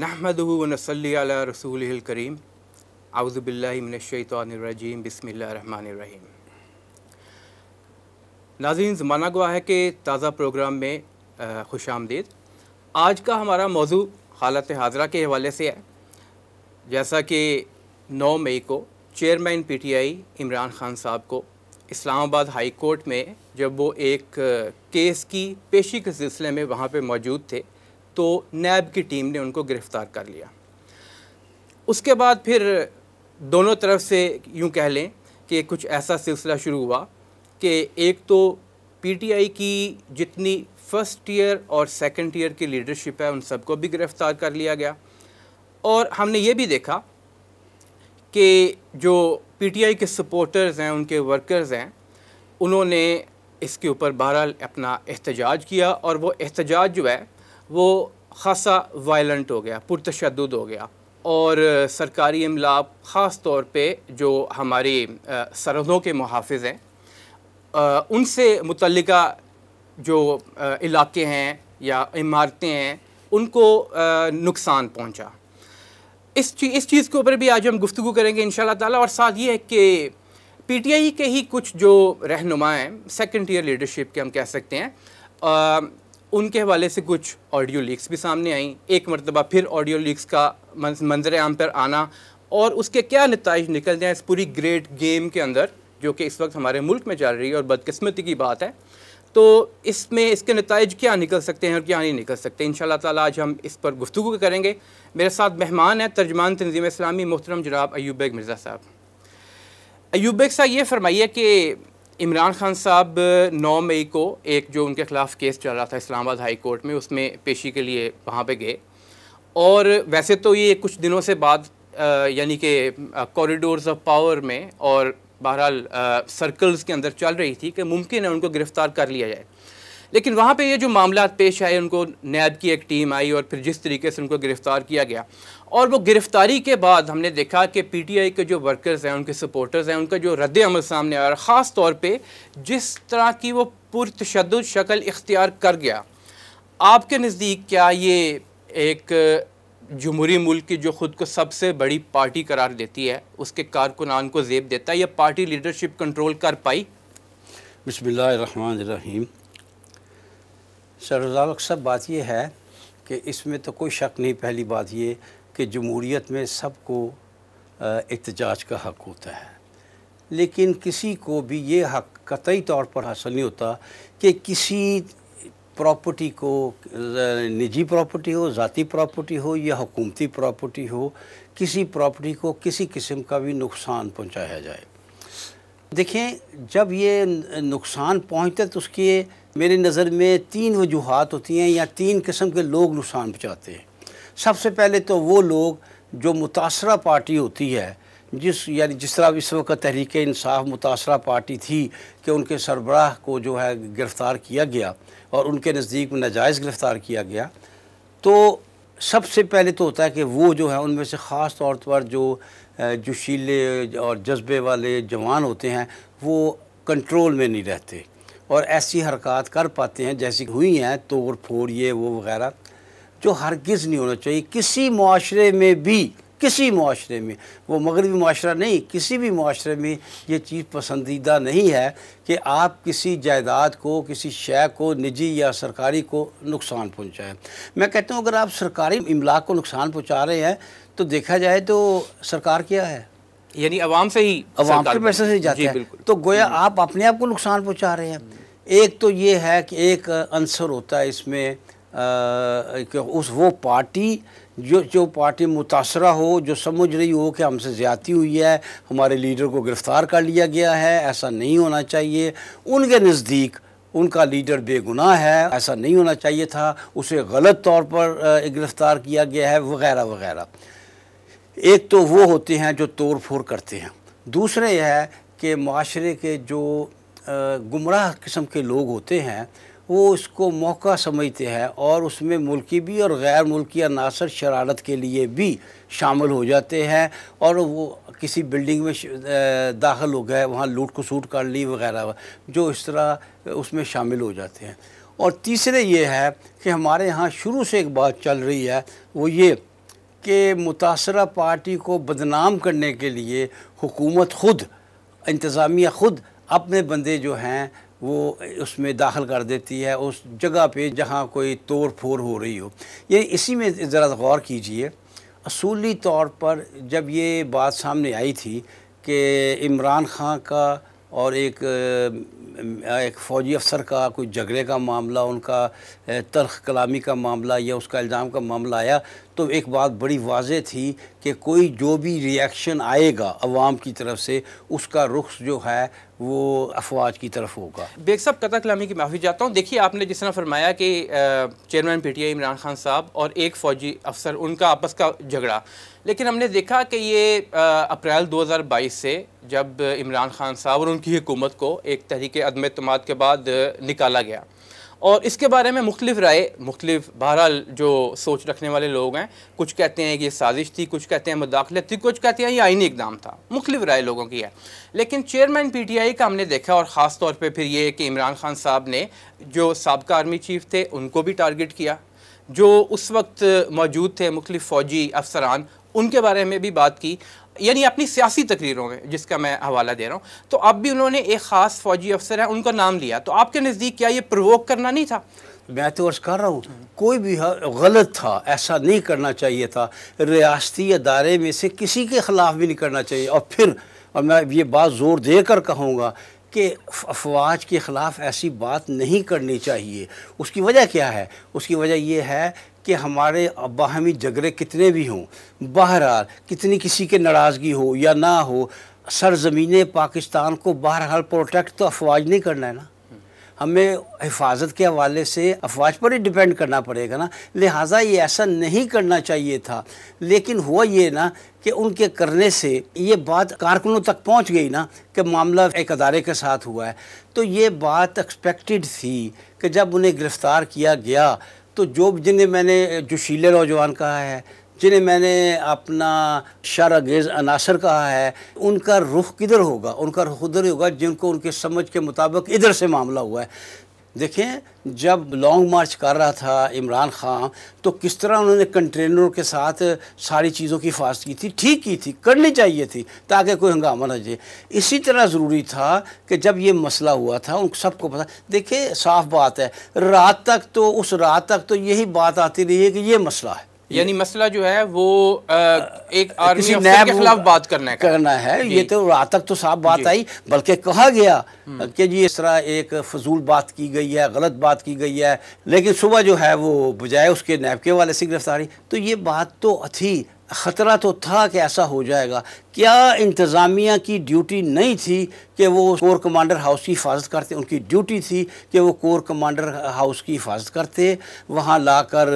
नहमद वनसली रसूल करीम आउज़बिल्लिमिनशैतरजीम बसमीम नाजीन ज़माना गवा है कि ताज़ा प्रोग्राम में खुश आमदीद आज का हमारा मौजू हालत हाजरा के हवाले से है जैसा कि 9 मई को चेयरमैन पीटीआई इमरान खान साहब को इस्लामाबाद हाई कोर्ट में जब वो एक केस की पेशी के सिलसिले में वहाँ पे मौजूद थे तो नैब की टीम ने उनको गिरफ़्तार कर लिया उसके बाद फिर दोनों तरफ से यूँ कह लें कि कुछ ऐसा सिलसिला शुरू हुआ कि एक तो पीटीआई की जितनी फ़र्स्ट ईयर और सेकंड ईयर की लीडरशिप है उन सबको भी गिरफ़्तार कर लिया गया और हमने ये भी देखा कि जो पीटीआई के सपोर्टर्स हैं उनके वर्कर्स हैं उन्होंने इसके ऊपर बहरहाल अपना एहतजाज किया और वो एहतजाज जो है वो खासा वायलेंट हो गया पुरतशद हो गया और सरकारी अमला ख़ास तौर पर जो हमारी सरहदों के मुहाफ़ हैं उनसे मुतल जो इलाके हैं या इमारतें हैं उनको नुकसान पहुँचा इस चीज़ इस चीज़ के ऊपर भी आज हम गुफ्तु करेंगे इन ताला और साथ ये है कि पी टी आई के ही कुछ जो रहनुमा हैं सेकेंड ईयर लीडरशिप के हम कह सकते हैं उनके हवाले से कुछ ऑडियो लीक्स भी सामने आई एक मरतबा फिर ऑडियो लीक्स का मंजर आम पर आना और उसके क्या नतज निकल जाए इस पूरी ग्रेट गेम के अंदर जो कि इस वक्त हमारे मुल्क में चल रही है और बदकस्मती की बात है तो इसमें इसके नतज क्या निकल सकते हैं और क्या नहीं निकल सकते इन ताला आज हम इस पर गुफ्तु करेंगे मेरे साथ मेहमान हैं तर्जमान तंजीम इस्लामी मोहतरम जनाब अयूब बेग मिर्ज़ा साहब अयूब बेग साहब ये फरमाइए कि इमरान खान साहब 9 मई को एक जो उनके ख़िलाफ़ केस चल रहा था इस्लामाबाद हाई कोर्ट में उसमें पेशी के लिए वहाँ पे गए और वैसे तो ये कुछ दिनों से बाद यानी कि कॉरिडोर्स ऑफ पावर में और बहरहाल सर्कल्स के अंदर चल रही थी कि मुमकिन है उनको गिरफ़्तार कर लिया जाए लेकिन वहाँ पे ये जो मामला पेश आए उनको नैब की एक टीम आई और फिर जिस तरीके से उनको गिरफ़्तार किया गया और वो गिरफ्तारी के बाद हमने देखा कि पीटीआई के जो वर्कर्स हैं उनके सपोर्टर्स हैं उनका जो रद्द अमल सामने आया ख़ास तौर पर जिस तरह की वो पुरतशद शक्ल इख्तियार कर गया आपके नज़दीक क्या ये एक जमहूरी मुल्क की जो ख़ुद को सबसे बड़ी पार्टी करार देती है उसके कारकुनान को जेब देता है या पार्टी लीडरशिप कंट्रोल कर पाई बसमीम सरदार सब बात यह है कि इसमें तो कोई शक नहीं पहली बात ये कि जमहूरीत में सबको एहतजाज का हक होता है लेकिन किसी को भी ये हक कतई तौर पर हासिल नहीं होता कि किसी प्रॉपर्टी को निजी प्रॉपर्टी हो ज़ाती प्रॉपर्टी हो या हुकूमती प्रॉपर्टी हो किसी प्रॉपर्टी को किसी किस्म का भी नुकसान पहुंचाया जाए देखें जब ये नुकसान पहुंचता है तो उसके मेरे नज़र में तीन वजूहत होती हैं या तीन किस्म के लोग नुकसान पहुंचाते हैं सबसे पहले तो वो लोग जो मुतासरा पार्टी होती है जिस यानी जिस तरह इस वक्त तहरीक इंसाफ मुतासरा पार्टी थी कि उनके सरबराह को जो है गिरफ़्तार किया गया और उनके नज़दीक में नाजायज़ गिरफ़्तार किया गया तो सबसे पहले तो होता है कि वो जो है उनमें से ख़ास तौर पर जो जोशीले और जज्बे वाले जवान होते हैं वो कंट्रोल में नहीं रहते और ऐसी हरकत कर पाते हैं जैसी हुई हैं तोड़ फोड़ ये वो वगैरह जो हरगिज़ नहीं होना चाहिए किसी माशरे में भी किसी माशरे में वो मगरबी माशरा नहीं किसी भी माशरे में ये चीज़ पसंदीदा नहीं है कि आप किसी जायदाद को किसी शय को निजी या सरकारी को नुकसान पहुँचाएँ मैं कहता हूँ अगर आप सरकारी इमलाक को नुकसान पहुँचा रहे हैं तो देखा जाए तो सरकार क्या है यानी आवाम से ही आवाम के पैसे से जाते हैं तो गोया हम्म। आप अपने आप को नुकसान पहुँचा रहे हैं एक तो ये है कि एक अंसर होता है इसमें उस वो पार्टी जो जो पार्टी मुतासर हो जो समझ रही हो कि हमसे ज़्यादी हुई है हमारे लीडर को गिरफ़्तार कर लिया गया है ऐसा नहीं होना चाहिए उनके नज़दीक उनका लीडर बेगुनाह है ऐसा नहीं होना चाहिए था उसे गलत तौर पर गिरफ़्तार किया गया है वगैरह वगैरह एक तो वो होते हैं जो तोड़ फोड़ करते हैं दूसरे यह है कि माशरे के जो गुमराह किस्म के लोग होते हैं वो उसको मौका समझते हैं और उसमें मुल्की भी और गैर मुल्की अनासर शरारत के लिए भी शामिल हो जाते हैं और वो किसी बिल्डिंग में दाखिल हो गए वहाँ लूट को सूट कर ली वगैरह जो इस तरह उसमें शामिल हो जाते हैं और तीसरे ये है कि हमारे यहाँ शुरू से एक बात चल रही है वो ये कि मुतासर पार्टी को बदनाम करने के लिए हुकूमत खुद इंतज़ामिया खुद अपने बंदे जो हैं वो उसमें दाखिल कर देती है उस जगह पे जहाँ कोई तोड़ फोड़ हो रही हो ये इसी में ज़रा गौर कीजिए असूली तौर पर जब ये बात सामने आई थी कि इमरान खां का और एक एक फ़ौजी अफसर का कोई झगड़े का मामला उनका तलख कलामी का मामला या उसका इल्ज़ाम का मामला आया तो एक बात बड़ी वाज थी कि कोई जो भी रिएक्शन आएगा अवाम की तरफ से उसका रुख जो है वो अफवाज की तरफ होगा बेग साहब कतः कलामी की माफ़ी चाहता हूँ देखिए आपने जिस तरह फरमाया कि chairman P T I Imran Khan साहब और एक फ़ौजी अफसर उनका आपस का झगड़ा लेकिन हमने देखा कि ये अप्रैल 2022 से जब इमरान खान साहब और उनकी हुकूमत को एक तहरीक अदम अतमाद के बाद निकाला गया और इसके बारे में मुख्तफ राय मुख्तफ बहरहाल जो सोच रखने वाले लोग हैं कुछ कहते हैं कि ये साजिश थी कुछ कहते हैं मुदाखलत थी कुछ कहते हैं ये आइनी इकदाम था मुख्तफ राय लोगों की है लेकिन चेयरमैन पी टी आई का हमने देखा और ख़ास तौर पर फिर ये कि इमरान खान साहब ने जो सबका आर्मी चीफ थे उनको भी टारगेट किया जो उस वक्त मौजूद थे मुख्तफ फ़ौजी अफसरान उनके बारे में भी बात की यानी अपनी सियासी तकरीरों में जिसका मैं हवाला दे रहा हूँ तो अब भी उन्होंने एक ख़ास फौजी अफसर है उनका नाम लिया तो आपके नज़दीक क्या ये प्रवोक करना नहीं था मैं तो अर्ज़ कर रहा हूँ कोई भी गलत था ऐसा नहीं करना चाहिए था रियाती अदारे में से किसी के ख़िलाफ़ भी नहीं करना चाहिए और फिर और मैं ये बात ज़ोर दे कर कहूँगा कि अफवाज के ख़िलाफ़ ऐसी बात नहीं करनी चाहिए उसकी वजह क्या है उसकी वजह यह है कि हमारे बाहमी झगड़े कितने भी हों बहरहाल कितनी किसी के नाराज़गी हो या ना हो सरजमीन पाकिस्तान को बहरहाल प्रोटेक्ट तो अफवाज नहीं करना है ना हमें हिफाजत के हवाले से अफवाज पर ही डिपेंड करना पड़ेगा ना लिहाजा ये ऐसा नहीं करना चाहिए था लेकिन हुआ ये ना कि उनके करने से ये बात कारकुनों तक पहुंच गई ना कि मामला एक अदारे के साथ हुआ है तो ये बात एक्सपेक्टेड थी कि जब उन्हें गिरफ़्तार किया गया तो जो जिन्हें मैंने जो शीले नौजवान कहा है जिन्हें मैंने अपना शारागेज अनासर कहा है उनका रुख किधर होगा उनका रुख उधर होगा जिनको उनके समझ के मुताबिक इधर से मामला हुआ है देखें जब लॉन्ग मार्च कर रहा था इमरान खान तो किस तरह उन्होंने कंटेनरों के साथ सारी चीज़ों की हिफाजत की थी ठीक की थी करनी चाहिए थी ताकि कोई हंगामा ना जाए इसी तरह ज़रूरी था कि जब ये मसला हुआ था उन सबको पता देखिए साफ बात है रात तक तो उस रात तक तो यही बात आती रही है कि ये मसला है यानी मसला जो है वो आ, एक आर्मी के खिलाफ बात करना है करना है ये तो रात तक तो साफ बात आई बल्कि कहा गया हम्म। कि जी इस तरह एक फजूल बात की गई है गलत बात की गई है लेकिन सुबह जो है वो बजाय उसके नैब के वाले से गिरफ्तारी तो ये बात तो थी ख़तरा तो था कि ऐसा हो जाएगा क्या इंतज़ामिया की ड्यूटी नहीं थी कि वो कोर कमांडर हाउस की हिफाजत करते उनकी ड्यूटी थी कि वो कोर कमांडर हाउस की हिफाजत करते वहाँ लाकर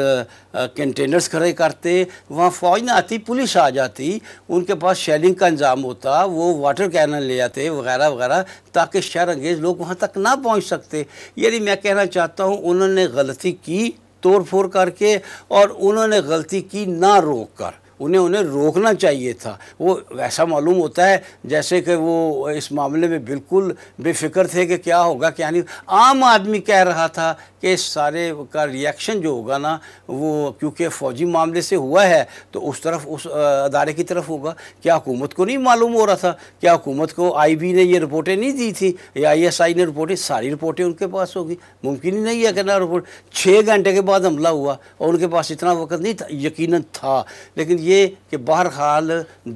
कंटेनर्स खड़े करते वहाँ फ़ौज ना आती पुलिस आ जाती उनके पास शेलिंग का इंजाम होता वो वाटर कैनल ले आते वगैरह वगैरह ताकि शहर अंगेज़ लोग वहाँ तक ना पहुँच सकते यदि मैं कहना चाहता हूँ उन्होंने गलती की तोड़ फोड़ करके और उन्होंने गलती की ना रोक कर उन्हें उन्हें रोकना चाहिए था वो ऐसा मालूम होता है जैसे कि वो इस मामले में बिल्कुल बेफिक्र थे कि क्या होगा क्या नहीं आम आदमी कह रहा था कि इस सारे का रिएक्शन जो होगा ना वो क्योंकि फ़ौजी मामले से हुआ है तो उस तरफ उस अदारे की तरफ होगा क्या हुकूमत को नहीं मालूम हो रहा था क्या हुकूमत को बी ने ये रिपोर्टें नहीं दी थी या आई ने रिपोर्टें सारी रिपोर्टें उनके पास होगी मुमकिन ही नहीं है कि ना रिपोर्ट छः घंटे के बाद हमला हुआ और उनके पास इतना वक्त नहीं था यकीन था लेकिन ये ये कि बहरहाल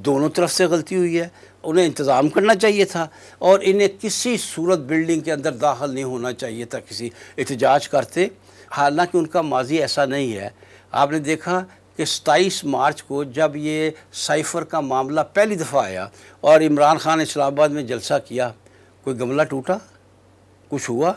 दोनों तरफ से गलती हुई है उन्हें इंतज़ाम करना चाहिए था और इन्हें किसी सूरत बिल्डिंग के अंदर दाखिल नहीं होना चाहिए था किसी एहतजाज करते हालांकि उनका माजी ऐसा नहीं है आपने देखा कि सताईस मार्च को जब ये साइफर का मामला पहली दफ़ा आया और इमरान खान इस्लामाबाद में जलसा किया कोई गमला टूटा कुछ हुआ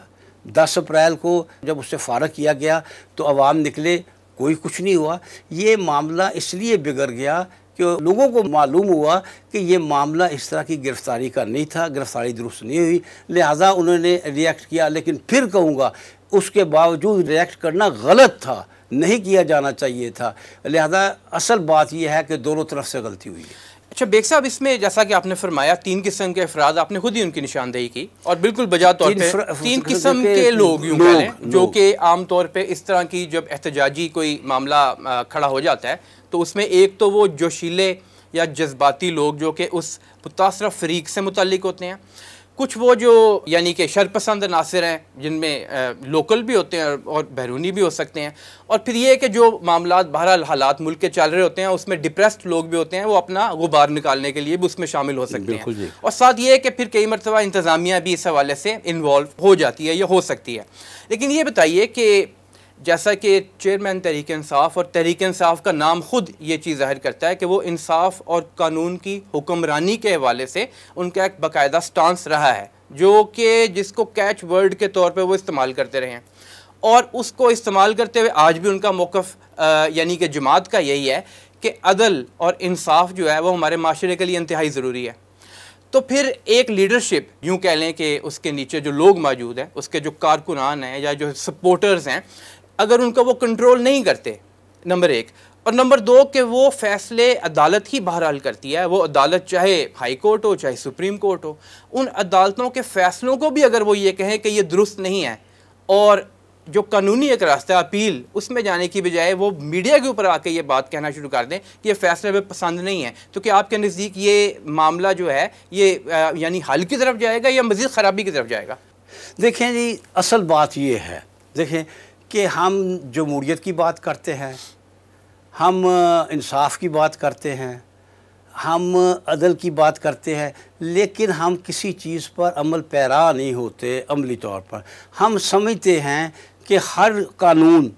दस अप्रैल को जब उससे फारग किया गया तो आवाम निकले कोई कुछ नहीं हुआ ये मामला इसलिए बिगड़ गया कि लोगों को मालूम हुआ कि ये मामला इस तरह की गिरफ्तारी का नहीं था गिरफ्तारी दुरुस्त नहीं हुई लिहाजा उन्होंने रिएक्ट किया लेकिन फिर कहूँगा उसके बावजूद रिएक्ट करना गलत था नहीं किया जाना चाहिए था लिहाजा असल बात यह है कि दोनों तरफ से गलती हुई है अच्छा बेग साहब इसमें जैसा कि आपने फरमाया तीन किस्म के अफराद आपने खुद ही उनकी निशानदेही की और बिल्कुल बजा तौर पर तीन किस्म के, लोग यूँ कहें जो कि आम तौर पे इस तरह की जब एहतजाजी कोई मामला खड़ा हो जाता है तो उसमें एक तो वो जोशीले या जज्बाती लोग जो कि उस मुतासर फरीक से मुतल होते हैं कुछ वो जो यानी कि शरपसंद नासिर हैं जिनमें लोकल भी होते हैं और बैरूनी भी हो सकते हैं और फिर ये कि जो मामला बहरहाल हालात मुल्क के चल रहे होते हैं उसमें डिप्रेस्ड लोग भी होते हैं वो अपना गुबार निकालने के लिए भी उसमें शामिल हो सकते हैं और साथ ये है कि फिर कई मरतबा इंतज़ामिया भी इस हवाले से इन्वॉल्व हो जाती है या हो सकती है लेकिन ये बताइए कि जैसा कि चेयरमैन तहरीक इंसाफ और तहरीक इंसाफ का नाम खुद ये चीज़ जाहिर करता है कि वो इंसाफ और कानून की हुक्मरानी के हवाले से उनका एक बाकायदा स्टांस रहा है जो कि जिसको कैच वर्ड के तौर पर वो इस्तेमाल करते रहे हैं और उसको इस्तेमाल करते हुए आज भी उनका मौक़ यानी कि जमात का यही है कि अदल और इंसाफ जो है वो हमारे माशरे के लिए इंतहाई ज़रूरी है तो फिर एक लीडरशिप यूँ कह लें कि उसके नीचे जो लोग मौजूद हैं उसके जो कारकुनान हैं या जो सपोर्टर्स हैं अगर उनका वो कंट्रोल नहीं करते नंबर एक और नंबर दो के वो फैसले अदालत ही बहरहाल करती है वो अदालत चाहे हाई कोर्ट हो चाहे सुप्रीम कोर्ट हो उन अदालतों के फ़ैसलों को भी अगर वो ये कहें कि ये दुरुस्त नहीं है और जो कानूनी एक रास्ता अपील उसमें जाने की बजाय वो मीडिया के ऊपर आके ये बात कहना शुरू कर दें कि ये फैसले हमें पसंद नहीं है तो क्या आपके नज़दीक ये मामला जो है ये यानी हल की तरफ जाएगा या मज़ीद ख़राबी की तरफ जाएगा देखें जी असल बात ये है देखें कि हम जमूरीत की बात करते हैं हम इंसाफ की बात करते हैं हम अदल की बात करते हैं लेकिन हम किसी चीज़ पर अमल पैरा नहीं होते अमली तौर पर हम समझते हैं कि हर कानून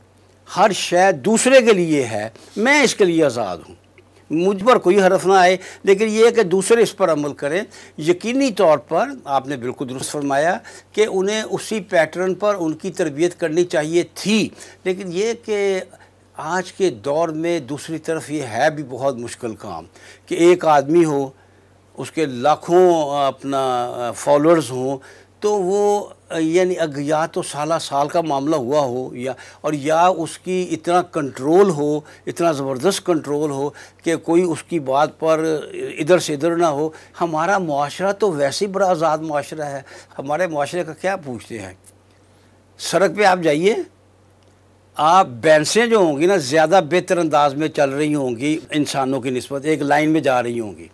हर शायद दूसरे के लिए है मैं इसके लिए आज़ाद हूँ मुझ पर कोई हरफ ना आए लेकिन ये कि दूसरे इस पर अमल करें यकीनी तौर पर आपने बिल्कुल दुरुस्त फरमाया कि उन्हें उसी पैटर्न पर उनकी तरबियत करनी चाहिए थी लेकिन ये कि आज के दौर में दूसरी तरफ ये है भी बहुत मुश्किल काम कि एक आदमी हो उसके लाखों अपना फॉलोअर्स हों तो वो यानी या तो साला साल का मामला हुआ हो या और या उसकी इतना कंट्रोल हो इतना ज़बरदस्त कंट्रोल हो कि कोई उसकी बात पर इधर से इधर ना हो हमारा माशरा तो वैसे ही बड़ा आज़ाद माशरा है हमारे माशरे का क्या पूछते हैं सड़क पे आप जाइए आप बैंसें जो होंगी ना ज़्यादा बेहतर अंदाज में चल रही होंगी इंसानों की नस्बत एक लाइन में जा रही होंगी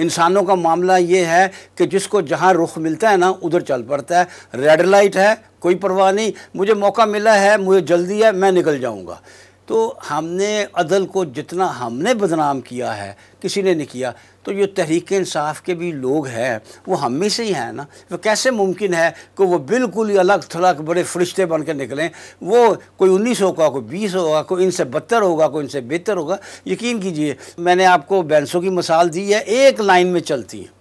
इंसानों का मामला ये है कि जिसको जहाँ रुख मिलता है ना उधर चल पड़ता है रेड लाइट है कोई परवाह नहीं मुझे मौका मिला है मुझे जल्दी है मैं निकल जाऊँगा तो हमने अदल को जितना हमने बदनाम किया है किसी ने नहीं किया तो जो तहरीक इंसाफ के भी लोग हैं वो हम में से ही हैं ना वो कैसे मुमकिन है कि वो बिल्कुल ही अलग थलग बड़े फरिश्ते बन के निकलें वो कोई उन्नीस होगा कोई बीस होगा कोई इनसे बदतर होगा कोई इनसे बेहतर होगा यकीन कीजिए मैंने आपको बैंसों की मिसाल दी है एक लाइन में चलती है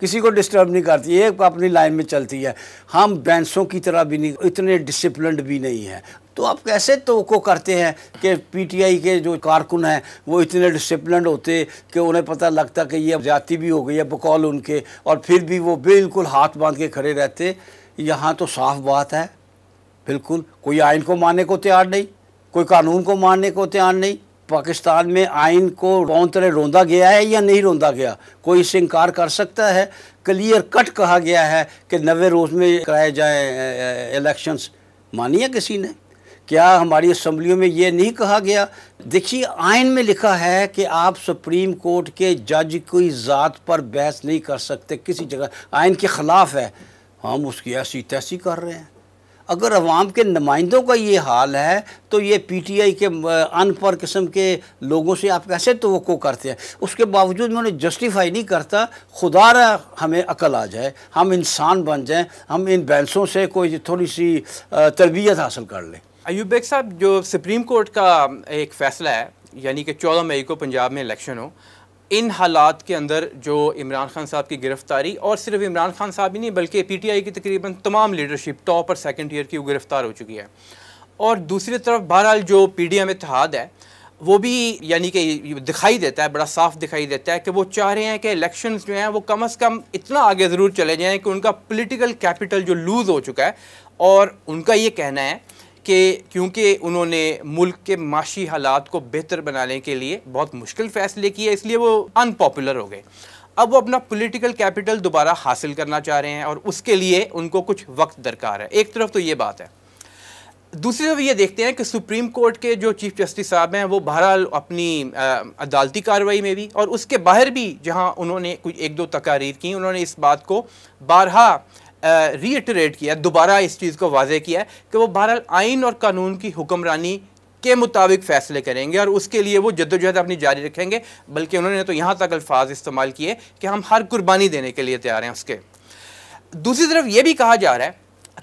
किसी को डिस्टर्ब नहीं करती एक अपनी लाइन में चलती है हम बैंसों की तरह भी नहीं इतने डिसिप्लिन भी नहीं है तो आप कैसे तो को करते हैं कि पीटीआई के जो कारकुन हैं वो इतने डिसिप्लिन होते कि उन्हें पता लगता कि ये जाति भी हो गई है बकौल उनके और फिर भी वो बिल्कुल हाथ बांध के खड़े रहते यहाँ तो साफ बात है बिल्कुल कोई आइन को मानने को तैयार नहीं कोई कानून को मानने को तैयार नहीं पाकिस्तान में आइन को कौन तरह रोंदा गया है या नहीं रोंदा गया कोई इससे इनकार कर सकता है क्लियर कट कहा गया है कि नवे रोज़ में कराए जाए इलेक्शंस मानिए किसी ने क्या हमारी असम्बलियों में ये नहीं कहा गया देखिए आइन में लिखा है कि आप सुप्रीम कोर्ट के जज की ज़ात पर बहस नहीं कर सकते किसी जगह आइन के ख़िलाफ़ है हम उसकी ऐसी तैसी कर रहे हैं अगर अवाम के नुमाइंदों का ये हाल है तो ये पीटीआई के अनपढ़ किस्म के लोगों से आप कैसे तो वो करते हैं उसके बावजूद मैं उन्हें जस्टिफाई नहीं करता खुदा हमें अकल आ जाए हम इंसान बन जाएं हम इन बैंसों से कोई थोड़ी सी तरबियत हासिल कर लें अयूब बेग साहब जो सुप्रीम कोर्ट का एक फ़ैसला है यानी कि चौदह मई को पंजाब में इलेक्शन हो इन हालात के अंदर जो इमरान खान साहब की गिरफ़्तारी और सिर्फ इमरान खान साहब ही नहीं बल्कि पी टी आई की तकरीबन तमाम लीडरशिप टॉप और सेकेंड ईयर की वो गिरफ़्तार हो चुकी है और दूसरी तरफ बहरहाल जो पी डी एम इतिहाद है वो भी यानी कि दिखाई देता है बड़ा साफ दिखाई देता है कि वो चाह रहे हैं कि इलेक्शन जो हैं वो कम अज़ कम इतना आगे ज़रूर चले जाएँ कि उनका पोलिटिकल कैपिटल जो लूज़ हो चुका है और उनका ये कहना है कि क्योंकि उन्होंने मुल्क के माशी हालात को बेहतर बनाने के लिए बहुत मुश्किल फैसले किए इसलिए वो अनपॉपुलर हो गए अब वो अपना पॉलिटिकल कैपिटल दोबारा हासिल करना चाह रहे हैं और उसके लिए उनको कुछ वक्त दरकार है एक तरफ तो ये बात है दूसरी तरफ ये देखते हैं कि सुप्रीम कोर्ट के जो चीफ जस्टिस साहब हैं वो बहरहाल अपनी आ, अदालती कार्रवाई में भी और उसके बाहर भी जहां उन्होंने कुछ एक दो तकारीर की उन्होंने इस बात को बारहा रीटरेट किया दोबारा इस चीज़ को वाजह किया कि वो बहरहाल आइन और कानून की हुक्मरानी के मुताबिक फ़ैसले करेंगे और उसके लिए वो जद्दोजहद अपनी जारी रखेंगे बल्कि उन्होंने तो यहाँ तक अल्फाज इस्तेमाल किए कि हम हर कुर्बानी देने के लिए तैयार हैं उसके दूसरी तरफ ये भी कहा जा रहा है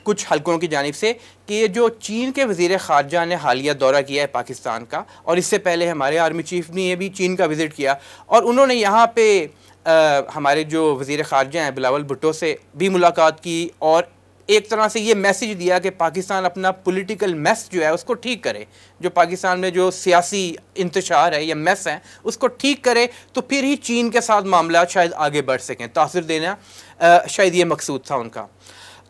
कुछ हलकों की जानब से कि ये जो चीन के वजीर खारजा ने हालिया दौरा किया है पाकिस्तान का और इससे पहले हमारे आर्मी चीफ ने यह भी चीन का विज़िट किया और उन्होंने यहाँ पर आ, हमारे जो वज़ी ख़ारजा हैं बिलावल भुट्टो से भी मुलाकात की और एक तरह से ये मैसेज दिया कि पाकिस्तान अपना पॉलिटिकल मैस जो है उसको ठीक करे जो पाकिस्तान में जो सियासी इंतशार है या मैस है उसको ठीक करे तो फिर ही चीन के साथ मामला शायद आगे बढ़ सकें तासर देना शायद ये मकसूद था उनका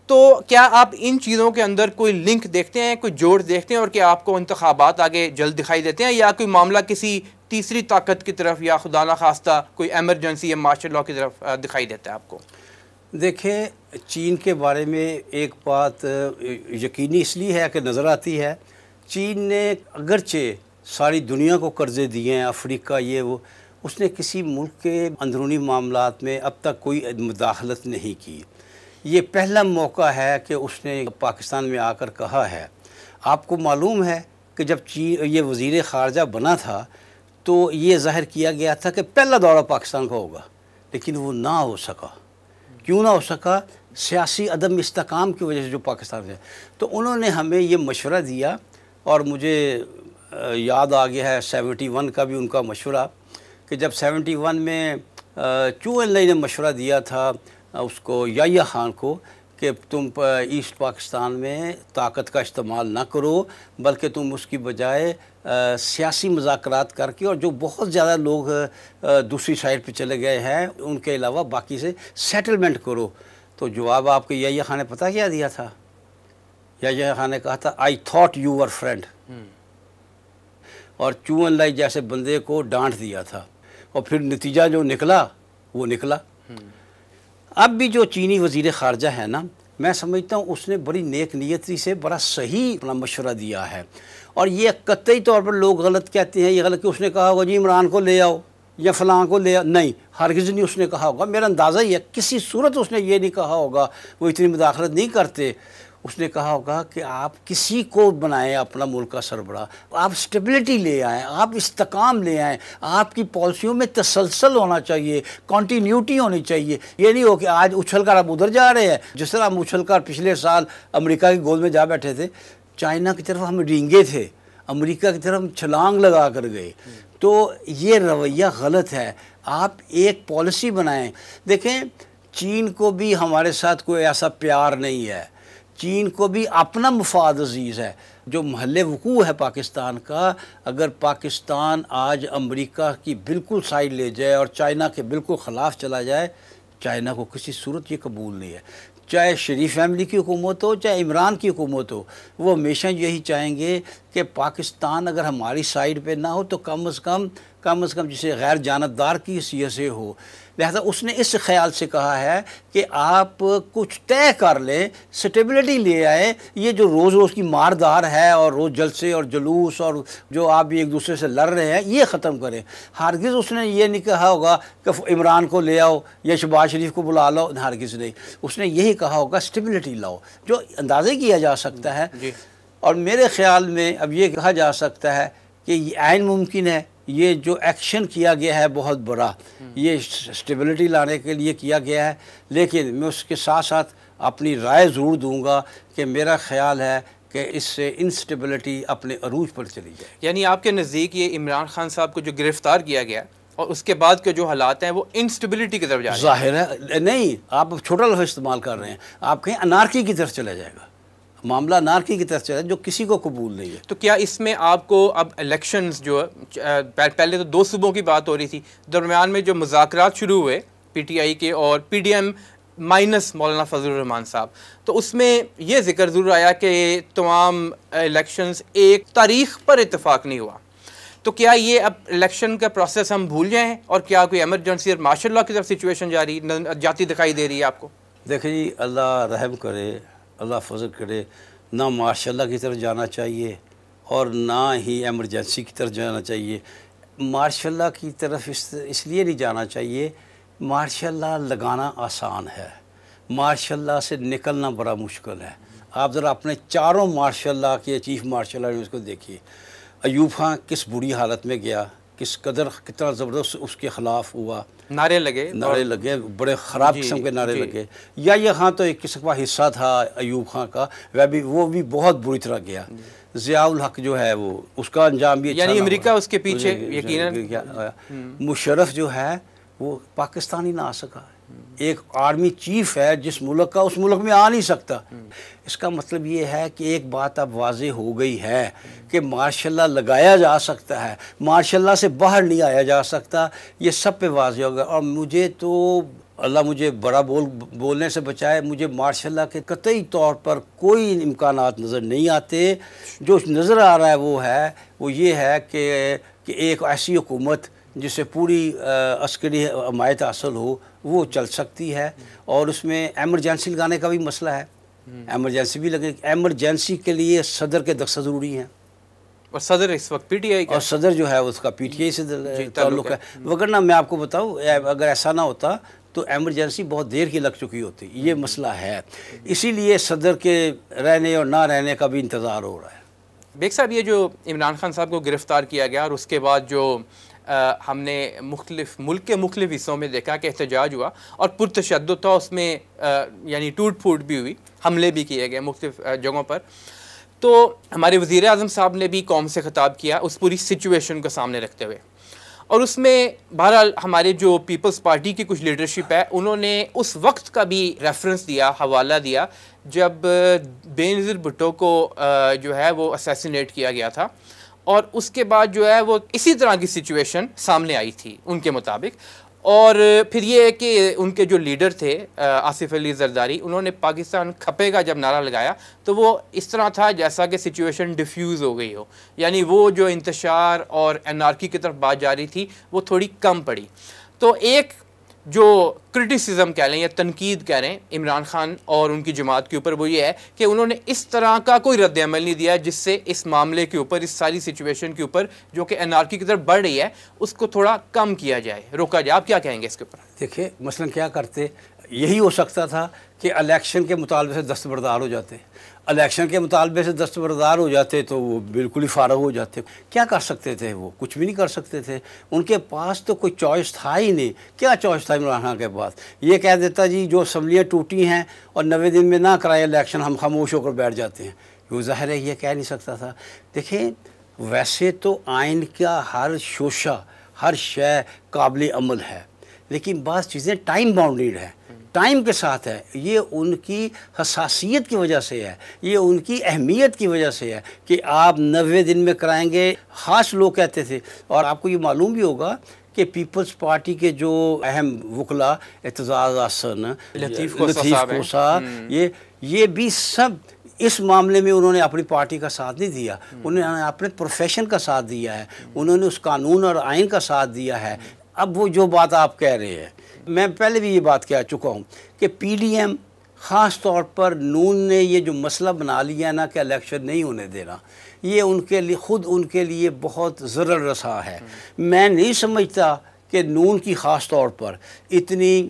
तो क्या आप इन चीज़ों के अंदर कोई लिंक देखते हैं कोई जोड़ देखते हैं और क्या आपको इंतबात आगे जल्द दिखाई देते हैं या कोई मामला किसी तीसरी ताकत की तरफ या खुदा न खास्ता कोई एमरजेंसी या मार्शल लॉ की तरफ दिखाई देता है आपको देखें चीन के बारे में एक बात यकीनी इसलिए है कि नज़र आती है चीन ने अगरचे सारी दुनिया को कर्जे दिए हैं अफ्रीका ये वो उसने किसी मुल्क के अंदरूनी मामला में अब तक कोई मुदाखलत नहीं की ये पहला मौका है कि उसने पाकिस्तान में आकर कहा है आपको मालूम है कि जब चीन ये वजीर ख़ारजा बना था तो ये जाहिर किया गया था कि पहला दौरा पाकिस्तान का होगा लेकिन वो ना हो सका क्यों ना हो सका सियासी अदम इसकाम की वजह से जो पाकिस्तान है तो उन्होंने हमें ये मशवरा दिया और मुझे याद आ गया है सेवेंटी वन का भी उनका मशवरा कि जब सेवेंटी वन में एल ने मशवरा दिया था उसको या खान को कि तुम ईस्ट पाकिस्तान में ताकत का इस्तेमाल ना करो बल्कि तुम उसकी बजाय सियासी मजाकरात करके और जो बहुत ज़्यादा लोग दूसरी साइड पे चले गए हैं उनके अलावा बाकी से सेटलमेंट करो तो जवाब आपके या खान ने पता क्या दिया था या खान ने कहा था I thought you are friend और चूअन लाई जैसे बंदे को डांट दिया था और फिर नतीजा जो निकला वो निकला अब भी जो चीनी वजीर ख़ारजा है ना मैं समझता हूँ उसने बड़ी नेक नीयती से बड़ा सही अपना मशवरा दिया है और ये कतई तौर पर लोग गलत कहते हैं ये गलत कि उसने कहा होगा जी इमरान को ले आओ या फलां को ले आओ नहीं हरगज़ नहीं उसने कहा होगा मेरा अंदाज़ा ही है किसी सूरत उसने ये नहीं कहा होगा वो इतनी मुदाखलत नहीं करते उसने कहा होगा कि आप किसी को बनाएं अपना मुल्क का सरबरा आप स्टेबिलिटी ले आएँ आप इस्तकाम ले आएँ आपकी पॉलिसियों में तसलसल होना चाहिए कॉन्टीन्यूटी होनी चाहिए ये नहीं हो कि आज उछल कर आप उधर जा रहे हैं जिस तरह हम उछल कर पिछले साल अमेरिका की गोद में जा बैठे थे चाइना की तरफ हम रींगे थे अमेरिका की तरफ हम छलांग लगा कर गए तो ये रवैया गलत है आप एक पॉलिसी बनाएँ देखें चीन को भी हमारे साथ कोई ऐसा प्यार नहीं है चीन को भी अपना मफाद अजीज़ है जो महल वकू है पाकिस्तान का अगर पाकिस्तान आज अमेरिका की बिल्कुल साइड ले जाए और चाइना के बिल्कुल ख़िलाफ़ चला जाए चाइना को किसी सूरत ये कबूल नहीं है चाहे शरीफ फैमिली की हुकूमत हो चाहे इमरान की हुकूमत हो वो हमेशा यही चाहेंगे कि पाकिस्तान अगर हमारी साइड पे ना हो तो कम अज़ कम कम अज़ कम जिसे गैर जानबदार की हैसियत से हो लिहाजा उसने इस ख्याल से कहा है कि आप कुछ तय कर लें स्टेबिलिटी ले आए ये जो रोज़ रोज़ की मारदार है और रोज़ जलसे और जुलूस और जो आप एक दूसरे से लड़ रहे हैं ये ख़त्म करें हारगिज़ उसने ये नहीं कहा होगा कि इमरान को ले आओ या शबाज शरीफ को बुला लो हारगिज़ नहीं उसने यही कहा होगा स्टेबिलिटी लाओ जो अंदाज़े किया जा सकता है और मेरे ख्याल में अब ये कहा जा सकता है कि आयन मुमकिन है ये जो एक्शन किया गया है बहुत बड़ा हम्म। ये स्टेबिलिटी लाने के लिए किया गया है लेकिन मैं उसके साथ साथ अपनी राय ज़रूर दूंगा कि मेरा ख्याल है कि इससे इंस्टेबिलिटी अपने अरूज पर चली जाए यानी आपके नज़दीक ये इमरान खान साहब को जो गिरफ़्तार किया गया और उसके बाद के जो हालात हैं वो इंस्टेबिलिटी की तरफ जाहिर है नहीं आप छोटा लफ्ज़ इस्तेमाल कर रहे हैं आप कहीं अनारकी की तरफ चला जाएगा मामला नारकी की तरफ चला जो किसी को कबूल नहीं है तो क्या इसमें आपको अब इलेक्शंस जो है पहले तो दो सूबों की बात हो रही थी दरमियान में जो मुजाकर शुरू हुए पीटीआई के और पीडीएम माइनस मौलाना रहमान साहब तो उसमें यह जिक्र ज़रूर आया कि तमाम इलेक्शंस एक तारीख पर इतफाक़ नहीं हुआ तो क्या ये अब इलेक्शन का प्रोसेस हम भूल जाएँ और क्या कोई एमरजेंसी और मार्शल लॉ की तरफ सिचुएशन जारी जाती दिखाई दे रही है आपको देखिए जी अल्लाह रहम करे अल्लाह फजल करे ना माशाला की तरफ जाना चाहिए और ना ही एमरजेंसी की तरफ जाना चाहिए माशाला की तरफ इस इसलिए नहीं जाना चाहिए माशाला लगाना आसान है माशाला से निकलना बड़ा मुश्किल है आप ज़रा अपने चारों मार्शाला के चीफ माशा उसको देखिए अयूफा किस बुरी हालत में गया किस कदर कितना ज़बरदस्त उसके ख़िलाफ़ हुआ नारे लगे नारे लगे बड़े ख़राब किस्म के नारे लगे या ये खां तो एक किस्म का हिस्सा था अयूब खां का वह भी वो भी बहुत बुरी तरह गया ज़ियाउल हक जो है वो उसका अंजाम भी यानी अच्छा अमेरिका उसके पीछे यकीनन हम्म। मुशरफ जो है वो पाकिस्तान ही ना आ सका एक आर्मी चीफ है जिस मुल्क का उस मुल्क में आ नहीं सकता इसका मतलब ये है कि एक बात अब वाज हो गई है कि माशाल्लाह लगाया जा सकता है माशाल्लाह से बाहर नहीं आया जा सकता ये सब पे वाज गया और मुझे तो अल्लाह मुझे बड़ा बोल बोलने से बचाए मुझे माशाल्लाह के कतई तौर पर कोई इम्कान नज़र नहीं आते जो नज़र आ रहा है वो है वो ये है कि कि एक ऐसी हुकूमत जिससे पूरी अस्करी हमायत हासिल हो वो चल सकती है और उसमें एमरजेंसी लगाने का भी मसला है एमरजेंसी भी लगे एमरजेंसी के लिए सदर के दक्षा ज़रूरी हैं और सदर इस वक्त पीटीआई और सदर जो है उसका पीटीआई से ताल्लुक है वगरना मैं आपको बताऊँ अगर ऐसा ना होता तो एमरजेंसी बहुत देर की लग चुकी होती ये मसला है इसीलिए सदर के रहने और ना रहने का भी इंतज़ार हो रहा है बेग साहब ये जो इमरान खान साहब को गिरफ़्तार किया गया और उसके बाद जो आ, हमने मुख्तफ मुल्क के मुख्त हिस्सों में देखा कि एहतजाज हुआ और पुरतशद था उसमें यानी टूट फूट भी हुई हमले भी किए गए मुख्तफ जगहों पर तो हमारे वज़ी अजम साहब ने भी कौम से ख़ताब किया उस पूरी सिचुएशन को सामने रखते हुए और उसमें बहरहाल हमारे जो पीपल्स पार्टी की कुछ लीडरशिप है उन्होंने उस वक्त का भी रेफरेंस दिया हवाला दिया जब बेनज़ीर भुट्टो को जो है वो असेसिनेट किया गया था और उसके बाद जो है वो इसी तरह की सिचुएशन सामने आई थी उनके मुताबिक और फिर ये है कि उनके जो लीडर थे आसिफ अली जरदारी उन्होंने पाकिस्तान खपेगा जब नारा लगाया तो वो इस तरह था जैसा कि सिचुएशन डिफ्यूज़ हो गई हो यानी वो जो इंतशार और एनार्की की तरफ बात जा रही थी वो थोड़ी कम पड़ी तो एक जो क्रिटिसिज्म कह लें या तनकीद कह रहे हैं इमरान खान और उनकी जमात के ऊपर वो ये है कि उन्होंने इस तरह का कोई रद्द अमल नहीं दिया जिससे इस मामले के ऊपर इस सारी सिचुएशन के ऊपर जो कि आर की तरफ बढ़ रही है उसको थोड़ा कम किया जाए रोका जाए आप क्या कहेंगे इसके ऊपर देखिए मसलन क्या करते यही हो सकता था कि इलेक्शन के मुतालबे से दस्तबरदार हो जाते इलेक्शन के मुतालबे से दस्तबरदार हो जाते तो वो बिल्कुल ही फारग हो जाते क्या कर सकते थे वो कुछ भी नहीं कर सकते थे उनके पास तो कोई चॉइस था ही नहीं क्या चॉइस था इमरान खान के पास ये कह देता जी जो असम्बलियाँ टूटी हैं और नवे दिन में ना कराए इलेक्शन हम खामोश होकर बैठ जाते हैं वो ज़ाहिर है ये कह नहीं सकता था देखें वैसे तो आइन का हर शोशा हर शय काबिल अमल है लेकिन बात चीज़ें टाइम बाउंडेड हैं टाइम के साथ है ये उनकी हसासीत की वजह से है ये उनकी अहमियत की वजह से है कि आप नबे दिन में कराएंगे खास लोग कहते थे और आपको ये मालूम भी होगा कि पीपल्स पार्टी के जो अहम वकला एतजाज आसन लतीफ़ कोसा हम्म। ये ये भी सब इस मामले में उन्होंने अपनी पार्टी का साथ नहीं दिया हम्म। उन्होंने अपने प्रोफेशन का साथ दिया है उन्होंने उस कानून और आइन का साथ दिया है अब वो जो बात आप कह रहे हैं मैं पहले भी ये बात कह चुका हूँ कि पीडीएम ख़ास तौर पर नून ने ये जो मसला बना लिया ना कि इलेक्शन नहीं होने देना ये उनके लिए ख़ुद उनके लिए बहुत ज़रूर रसा है मैं नहीं समझता कि नून की ख़ास तौर पर इतनी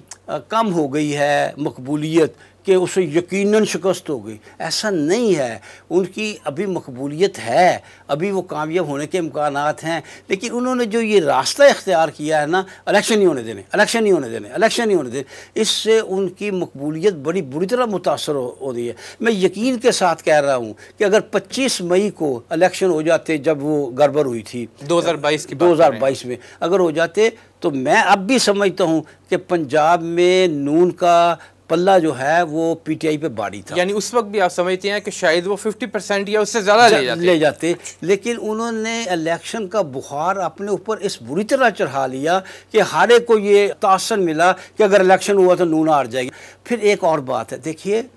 कम हो गई है मकबूलियत कि उसे यकीनन शिकस्त हो गई ऐसा नहीं है उनकी अभी मकबूलियत है अभी वो कामयाब होने के इम्कान हैं लेकिन उन्होंने जो ये रास्ता इख्तियार किया है ना अलेक्शन नहीं होने देने अलेक्शन नहीं होने देने अलेक्शन नहीं होने देने इससे उनकी मकबूलियत बड़ी बुरी तरह मुतासर हो, हो रही है मैं यकीन के साथ कह रहा हूँ कि अगर पच्चीस मई को अलेक्शन हो जाते जब वो गड़बड़ हुई थी दो हज़ार बाईस की दो हज़ार बाईस में अगर हो जाते तो मैं अब भी समझता हूँ कि पंजाब में नून का पल्ला जो है वो पीटीआई पे बाड़ी था यानी उस वक्त भी आप समझते हैं कि शायद वो 50 परसेंट या उससे ज़्यादा ले जाते ले जाते लेकिन उन्होंने इलेक्शन का बुखार अपने ऊपर इस बुरी तरह चढ़ा लिया कि हर एक को ये तासन मिला कि अगर इलेक्शन हुआ तो नून हार जाएगी फिर एक और बात है देखिए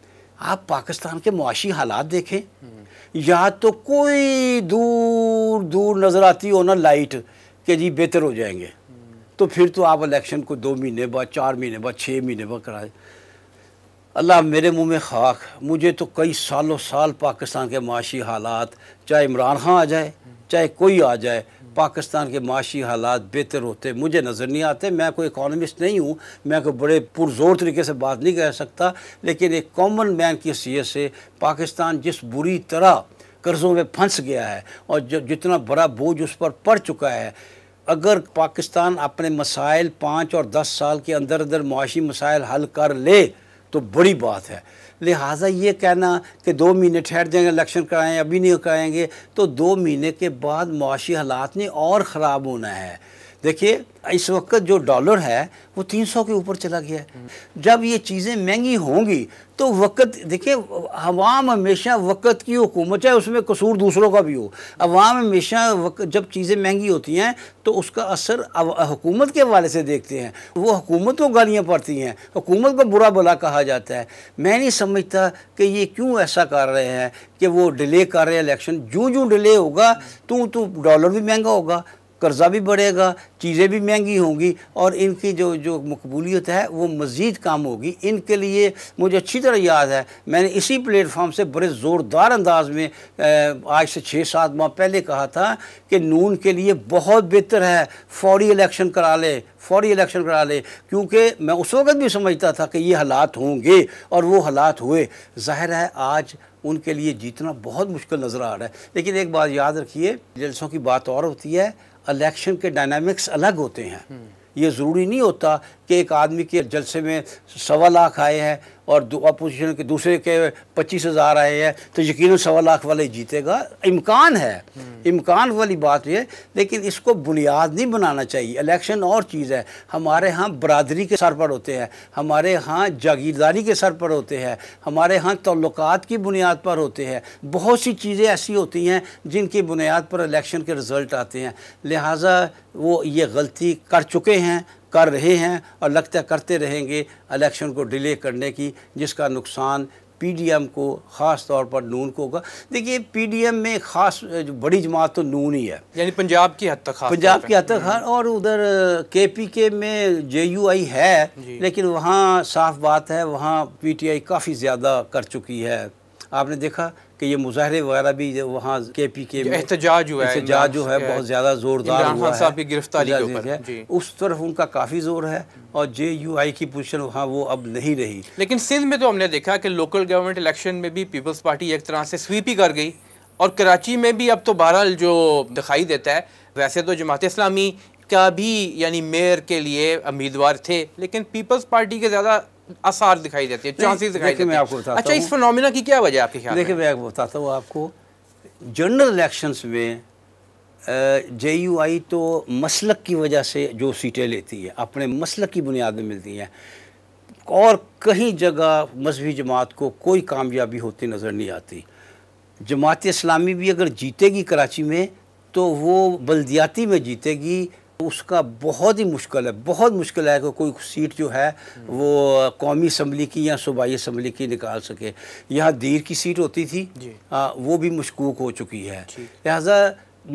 आप पाकिस्तान के मुआशी हालात देखें या तो कोई दूर दूर नज़र आती हो ना लाइट कि जी बेहतर हो जाएंगे तो फिर तो आप इलेक्शन को दो महीने बाद चार महीने बाद छः महीने बाद कराए अल्लाह मेरे मुँह में खाक मुझे तो कई सालों साल पाकिस्तान के माशी हालात चाहे इमरान खान आ जाए चाहे कोई आ जाए पाकिस्तान के माशी हालात बेहतर होते मुझे नज़र नहीं आते मैं कोई इकानमिस्ट नहीं हूँ मैं कोई बड़े पुरजोर तरीके से बात नहीं कह सकता लेकिन एक कॉमन मैन की हैसियत से पाकिस्तान जिस बुरी तरह कर्ज़ों में फंस गया है और जो जितना बड़ा बोझ उस पर पड़ चुका है अगर पाकिस्तान अपने मसाइल पाँच और दस साल के अंदर अंदर मुआशी मसाइल हल कर ले तो बड़ी बात है लिहाजा ये कहना कि दो महीने ठहर जाएंगे इलेक्शन कराएं अभी नहीं कराएंगे तो दो महीने के बाद माशी हालात ने और ख़राब होना है देखिए इस वक्त जो डॉलर है वो 300 के ऊपर चला गया है जब ये चीज़ें महंगी होंगी तो वक्त देखिए अवाम हमेशा वक्त की हुकूमत है उसमें कसूर दूसरों का भी हो अवाम हमेशा वक्त जब चीज़ें महंगी होती हैं तो उसका असर हुकूमत के हवाले से देखते हैं वो हुकूमत को गालियाँ पड़ती हैं हुकूमत को बुरा भला कहा जाता है मैं नहीं समझता कि ये क्यों ऐसा कर रहे हैं कि वो डिले कर रहे हैं इलेक्शन जूँ जूँ डिले होगा तो डॉलर भी महंगा होगा कर्ज़ा भी बढ़ेगा चीज़ें भी महंगी होंगी और इनकी जो जो मकबूलियत है वो मज़ीद कम होगी इनके लिए मुझे अच्छी तरह याद है मैंने इसी प्लेटफॉर्म से बड़े ज़ोरदार अंदाज में आज से छः सात माह पहले कहा था कि नून के लिए बहुत बेहतर है फौरी इलेक्शन करा लें फौरी इलेक्शन करा लें क्योंकि मैं उस वक्त भी समझता था कि ये हालात होंगे और वो हालात हुए ज़ाहिर है आज उनके लिए जीतना बहुत मुश्किल नज़र आ रहा है लेकिन एक बात याद रखिए जलसों की बात और होती है इलेक्शन के डायनामिक्स अलग होते हैं ये ज़रूरी नहीं होता कि एक आदमी के जलसे में सवा लाख आए हैं और अपोजिशन के दूसरे के पच्चीस हज़ार आए हैं तो यकीन सवा लाख वाले जीतेगा इम्कान है इम्कान वाली बात यह लेकिन इसको बुनियाद नहीं बनाना चाहिए इलेक्शन और चीज़ है हमारे यहाँ बरदरी के सर पर होते हैं हमारे यहाँ जागीरदारी के सर पर होते हैं हमारे यहाँ तल्लक की बुनियाद पर होते हैं बहुत सी चीज़ें ऐसी होती हैं जिनकी बुनियाद पर इलेक्शन के रिज़ल्ट आते हैं लिहाजा वो ये गलती कर चुके हैं कर रहे हैं और लगता करते रहेंगे इलेक्शन को डिले करने की जिसका नुकसान पीडीएम को ख़ास तौर पर नून को होगा देखिए पीडीएम में ख़ास जो बड़ी जमात तो नून ही है यानी पंजाब की हद तक पंजाब की हद तक और उधर के पी के में जे यू आई है लेकिन वहाँ साफ बात है वहाँ पी टी आई काफ़ी ज़्यादा कर चुकी है आपने देखा कि ये मुजाहरे वगैरह भी वहाँ के पी के एहतजाज हुआ एहतजाज जो है बहुत ज़्यादा ज़ोरदार की गिरफ्तारी उस तरफ उनका काफ़ी ज़ोर है और जे यू आई की पोजिशन वहाँ वो अब नहीं रही लेकिन सिंध में तो हमने देखा कि लोकल गवर्नमेंट इलेक्शन में भी पीपल्स पार्टी एक तरह से स्वीप ही कर गई और कराची में भी अब तो बहरहाल जो दिखाई देता है वैसे तो जमात इस्लामी का भी यानी मेयर के लिए उम्मीदवार थे लेकिन पीपल्स पार्टी के ज़्यादा आसार दिखाई देते हैं चांसेस दिखाई देते हैं मैं आपको बताता अच्छा इस फिनोमिना की क्या वजह आपके ख्याल देखिए मैं आपको बताता हूँ आपको जनरल इलेक्शंस में जे यू आई तो मसलक की वजह से जो सीटें लेती है अपने मसलक की बुनियाद में मिलती हैं और कहीं जगह मजहबी जमात को कोई कामयाबी होती नज़र नहीं आती जमात इस्लामी भी अगर जीतेगी कराची में तो वो बल्दियाती में जीतेगी उसका बहुत ही मुश्किल है बहुत मुश्किल है कि कोई सीट जो है वो कौमी असम्बली की या सूबाई असम्बली की निकाल सके यहाँ देर की सीट होती थी आ, वो भी मशकूक हो चुकी है लिहाजा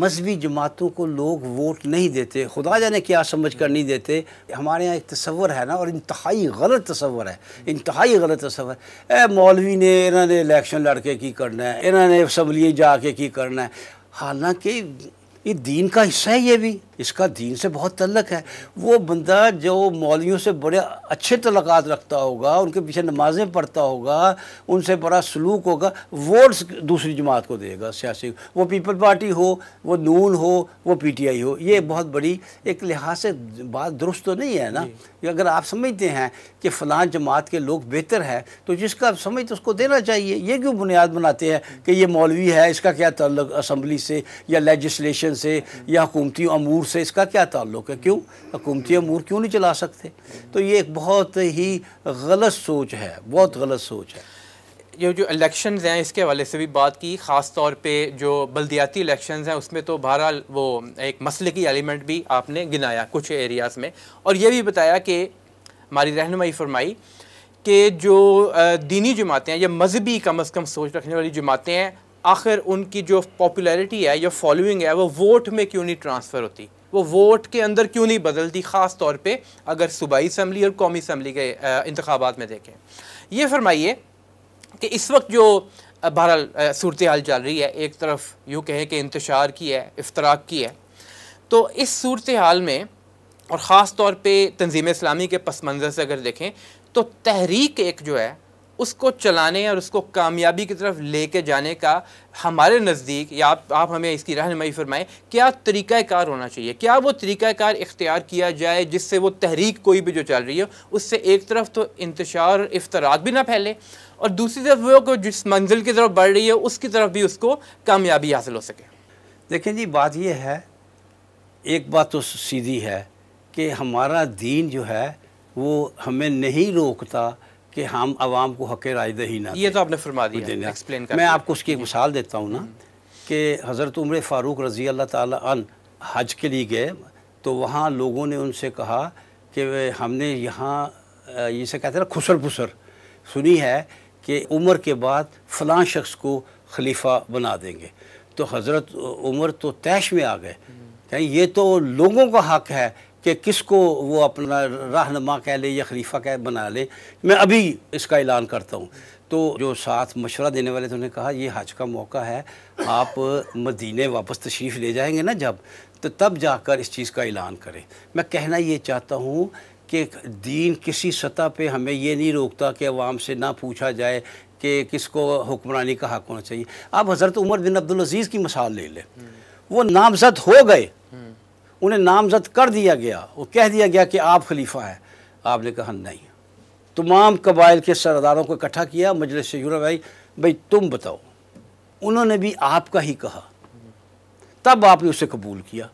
मजहबी जमातों को लोग वोट नहीं देते खुदा जाने क्या समझ कर नहीं देते हमारे यहाँ एक तस्वर है ना और इंतहाई गलत तस्वर है इंतहाई गलत तस्वर ए मौलवी ने इन्होंने इलेक्शन लड़के की करना है इन्होंने असम्बली जाके की करना है हालांकि ये दीन का हिस्सा है ये भी इसका दीन से बहुत तल्लक है वो बंदा जो मौलियों से बड़े अच्छे तलक रखता होगा उनके पीछे नमाज़ें पढ़ता होगा उनसे बड़ा सलूक होगा वोट्स दूसरी जमात को देगा सियासी वो पीपल पार्टी हो वो नून हो वो पीटीआई हो ये बहुत बड़ी एक लिहाज से बात दुरुस्त तो नहीं है ना अगर आप समझते हैं कि फ़लाँ जमात के लोग बेहतर है तो जिसका आप समझ तो उसको देना चाहिए ये क्यों बुनियाद बनाते हैं कि ये मौलवी है इसका क्या तल्लक असम्बली से या लेजिस्लेशन से या हुकूमती अमूर अमूर से इसका क्या ताल्लुक़ है क्यों हकूमती अमूर क्यों नहीं चला सकते तो ये एक बहुत ही गलत सोच है बहुत गलत सोच है ये जो इलेक्शन हैं इसके हवाले से भी बात की ख़ास तौर पे जो बलदियाती इलेक्शन हैं उसमें तो बहरहाल वो एक मसले की एलिमेंट भी आपने गिनाया कुछ एरियाज़ में और ये भी बताया कि हमारी रहनमई फरमाई कि जो दीनी जमातें हैं या मजहबी कम अज़ कम सोच रखने वाली जमातें हैं आखिर उनकी जो पॉपुलैरिटी है या फॉलोइंग है वो वोट में क्यों नहीं ट्रांसफ़र होती वो वोट के अंदर क्यों नहीं बदलती ख़ास तौर पर अगर सूबाई असम्बली और कौमी असम्बली के इंतबात में देखें ये फरमाइए कि इस वक्त जो बहरहाल सूरत हाल चल रही है एक तरफ यूँ कहें कि इंतशार की है इफ्तराक की है तो इस सूरत हाल में और ख़ास तौर पर तंजीम इस्लामी के पस मंज़र से अगर देखें तो तहरीक एक जो है उसको चलाने और उसको कामयाबी की तरफ लेके जाने का हमारे नज़दीक या आप आप हमें इसकी रहनमई फरमाएँ क्या तरीक़ाकार होना चाहिए क्या वो तरीक़ाकार इख्तियार किया जाए जिससे वो तहरीक कोई भी जो चल रही हो उससे एक तरफ तो इंतशार और भी ना फैले और दूसरी तरफ वो जिस मंजिल की तरफ बढ़ रही है उसकी तरफ भी उसको कामयाबी हासिल हो सके देखें जी बात यह है एक बात तो सीधी है कि हमारा दीन जो है वो हमें नहीं रोकता कि हम आवाम को हक राय ही ना ये तो आपने फरमा दिया एक्सप्लेन कर मैं आपको उसकी एक मिसाल देता हूँ ना हम्म। कि हज़रत उम्र फ़ारूक रज़ी अल्लाह ताला अन हज के लिए गए तो वहाँ लोगों ने उनसे कहा कि हमने यहाँ जिसे कहते ना खुसर फुसर सुनी है कि उम्र के बाद फ़लां शख्स को खलीफा बना देंगे तो हज़रत उम्र तो तैश में आ गए हम्म। कहीं ये तो लोगों का हक है कि किसको वो अपना रहनमा कह ले या खलीफा कह बना ले मैं अभी इसका ऐलान करता हूँ तो जो साथ मशवरा देने वाले तो उन्होंने कहा ये हज का मौका है आप मदीने वापस तशरीफ़ ले जाएंगे ना जब तो तब जाकर इस चीज़ का ऐलान करें मैं कहना ये चाहता हूँ कि दीन किसी सतह पे हमें ये नहीं रोकता कि अवाम से ना पूछा जाए कि किसको हुक्मरानी का हक होना चाहिए आप हज़रत उमर बिन अब्दुल अजीज़ की मिसाल ले लें वो नामजद हो गए उन्हें नामजद कर दिया गया वो कह दिया गया कि आप खलीफा हैं आपने कहा नहीं तमाम कबाइल के सरदारों को इकट्ठा किया मजलिस जुड़ा भाई भाई तुम बताओ उन्होंने भी आपका ही कहा तब आपने उसे कबूल किया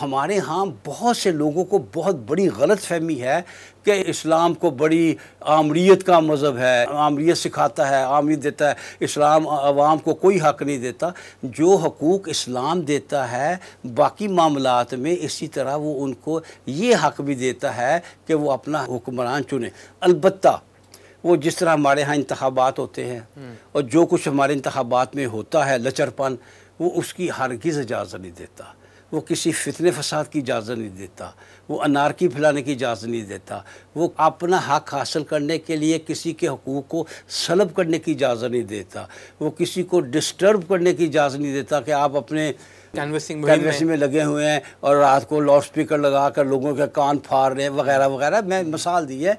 हमारे यहाँ बहुत से लोगों को बहुत बड़ी गलत फहमी है कि इस्लाम को बड़ी आमरीत का मज़हब है आमरीत सिखाता है आमरीत देता है इस्लाम आवाम को कोई हक नहीं देता जो हकूक़ इस्लाम देता है बाकी मामला में इसी तरह वो उनको ये हक भी देता है कि वो अपना हुक्मरान चुने अलबत् वो जिस तरह हमारे यहाँ इंतबात होते हैं और जो कुछ हमारे इंतबात में होता है लचरपन वो उसकी हरगिज़ इजाज़त नहीं देता वो किसी फितने फसाद की इजाज़त नहीं देता वो अनारकी फैलाने की इजाज़त नहीं देता वो अपना हक हासिल करने के लिए किसी के हकूक़ को सलब करने की इजाज़त नहीं देता वो किसी को डिस्टर्ब करने की इजाज़त नहीं देता कि आप अपने कैनवसिंग कैनवसिंग में लगे हुए हैं और रात को लाउड स्पीकर लगा कर लोगों के कान फाड़ रहे हैं वगैरह वगैरह मैं मिसाल दी है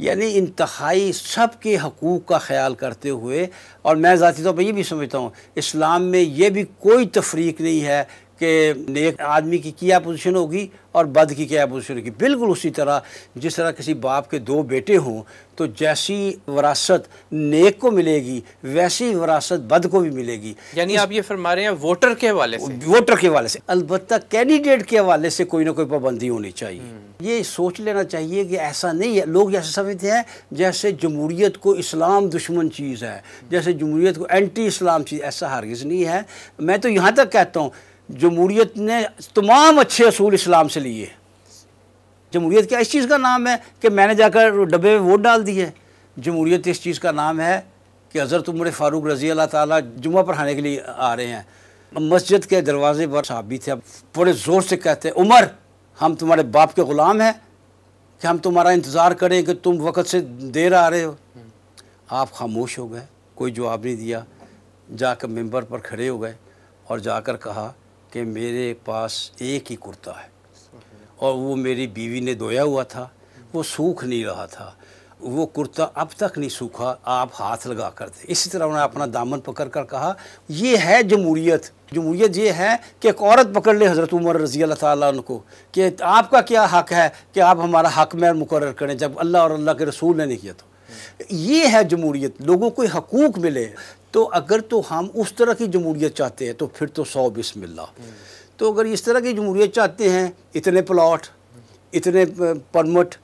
यानी इंतहाई सब के हकूक़ का ख्याल करते हुए और मैं ज़ाती तौर तो पर यह भी समझता हूँ इस्लाम में यह भी कोई तफरीक नहीं है कि नेक आदमी की क्या पोजीशन होगी और बद की क्या पोजीशन होगी बिल्कुल उसी तरह जिस तरह किसी बाप के दो बेटे हों तो जैसी वरासत नेक को मिलेगी वैसी वरासत बद को भी मिलेगी यानी आप ये फरमा रहे हैं वोटर के हवाले से वोटर के हवाले से अलबत् कैंडिडेट के हवाले से कोई ना कोई पाबंदी होनी चाहिए हम्म। ये सोच लेना चाहिए कि ऐसा नहीं है लोग ऐसे समझते हैं जैसे जमहूरीत को इस्लाम दुश्मन चीज़ है जैसे जमहूरीत को एंटी इस्लाम चीज़ ऐसा हरगज़ नहीं है मैं तो यहाँ तक कहता हूँ जमहूरीत ने तमाम अच्छे असूल इस्लाम से लिए जमहूरीत क्या इस चीज़ का नाम है कि मैंने जाकर डब्बे में वोट डाल दिए है जमहूरीत इस चीज़ का नाम है कि हज़रत उमर फ़ारूक रज़ी अल्लाह ताली जुमा पढ़ाने के लिए आ रहे हैं मस्जिद के दरवाजे पर साबित थे अब बड़े ज़ोर से कहते हैं उमर हम तुम्हारे बाप के ग़ुलाम हैं कि हम तुम्हारा इंतज़ार करें कि तुम वक़्त से देर आ रहे हो आप खामोश हो गए कोई जवाब नहीं दिया जाकर मेम्बर पर खड़े हो गए और जाकर कहा कि मेरे पास एक ही कुर्ता है और वो मेरी बीवी ने धोया हुआ था वो सूख नहीं रहा था वो कुर्ता अब तक नहीं सूखा आप हाथ लगा कर दे इसी तरह उन्होंने अपना दामन पकड़ कर कहा ये है जमूरीत जमूरीत ये है कि एक औरत पकड़ ले हज़रत उमर रजी अल्लाह ताला उनको कि आपका क्या हक है कि आप हमारा हक में मुकर करें जब अल्लाह और अल्लाह के रसूल ने नहीं किया तो ये है जमूरीत लोगों को हकूक़ मिले तो अगर तो हम उस तरह की जमहूरियत चाहते हैं तो फिर तो सौ बिस्मिल्ला तो अगर इस तरह की जमहूरियत चाहते हैं इतने प्लाट इतने परमट